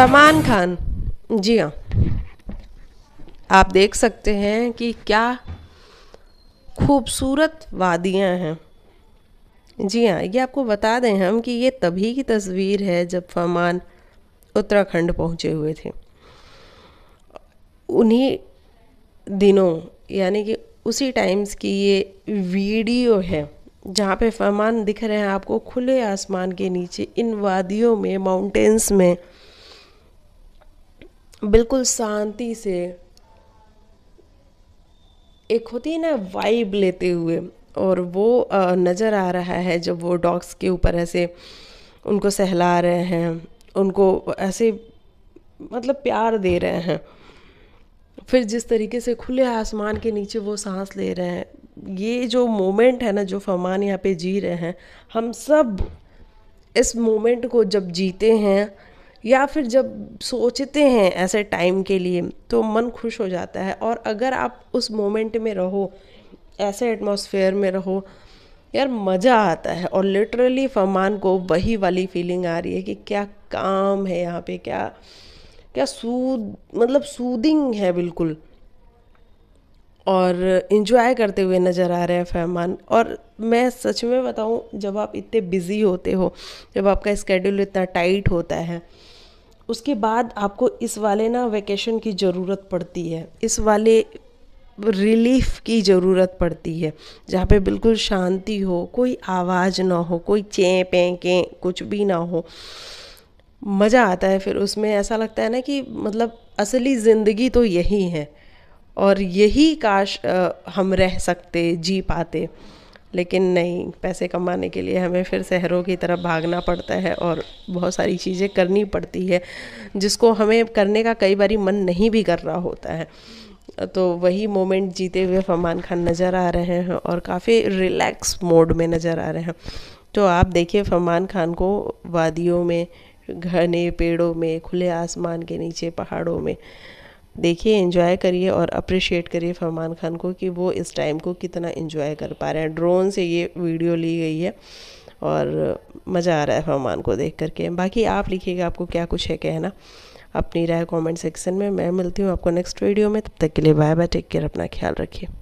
फरमान खान जी हाँ आप देख सकते हैं कि क्या खूबसूरत वादियाँ हैं जी हाँ ये आपको बता दें हम कि ये तभी की तस्वीर है जब फरमान उत्तराखंड पहुँचे हुए थे उन्हीं दिनों यानी कि उसी टाइम्स की ये वीडियो है जहाँ पे फरमान दिख रहे हैं आपको खुले आसमान के नीचे इन वादियों में माउंटेन्स में बिल्कुल शांति से एक होती है ना वाइब लेते हुए और वो नज़र आ रहा है जब वो डॉग्स के ऊपर ऐसे उनको सहला रहे हैं उनको ऐसे मतलब प्यार दे रहे हैं फिर जिस तरीके से खुले आसमान के नीचे वो सांस ले रहे हैं ये जो मोमेंट है ना जो फरमान यहाँ पे जी रहे हैं हम सब इस मोमेंट को जब जीते हैं या फिर जब सोचते हैं ऐसे टाइम के लिए तो मन खुश हो जाता है और अगर आप उस मोमेंट में रहो ऐसे एटमॉस्फेयर में रहो यार मज़ा आता है और लिटरली फमान को वही वाली फीलिंग आ रही है कि क्या काम है यहाँ पे क्या क्या सूद मतलब सूदिंग है बिल्कुल और इन्जॉय करते हुए नज़र आ रहे हैं फैमान और मैं सच में बताऊँ जब आप इतने बिज़ी होते हो जब आपका स्केड्यूल इतना टाइट होता है उसके बाद आपको इस वाले ना वैकेशन की ज़रूरत पड़ती है इस वाले रिलीफ की ज़रूरत पड़ती है जहाँ पे बिल्कुल शांति हो कोई आवाज़ ना हो कोई चें पेंकें कुछ भी ना हो मज़ा आता है फिर उसमें ऐसा लगता है ना कि मतलब असली ज़िंदगी तो यही है और यही काश हम रह सकते जी पाते लेकिन नहीं पैसे कमाने के लिए हमें फिर शहरों की तरफ भागना पड़ता है और बहुत सारी चीज़ें करनी पड़ती है जिसको हमें करने का कई बारी मन नहीं भी कर रहा होता है तो वही मोमेंट जीते हुए फरमान खान नज़र आ रहे हैं और काफ़ी रिलैक्स मोड में नज़र आ रहे हैं तो आप देखिए फरमान खान को वादियों में घने पेड़ों में खुले आसमान के नीचे पहाड़ों में देखिए इन्जॉय करिए और अप्रिशिएट करिए फरमान खान को कि वो इस टाइम को कितना इंजॉय कर पा रहे हैं ड्रोन से ये वीडियो ली गई है और मज़ा आ रहा है फरमान को देख करके बाकी आप लिखिएगा आपको क्या कुछ है कहना अपनी राय कमेंट सेक्शन में मैं मिलती हूँ आपको नेक्स्ट वीडियो में तब तक के लिए बाय बाय टेक केयर अपना ख्याल रखिए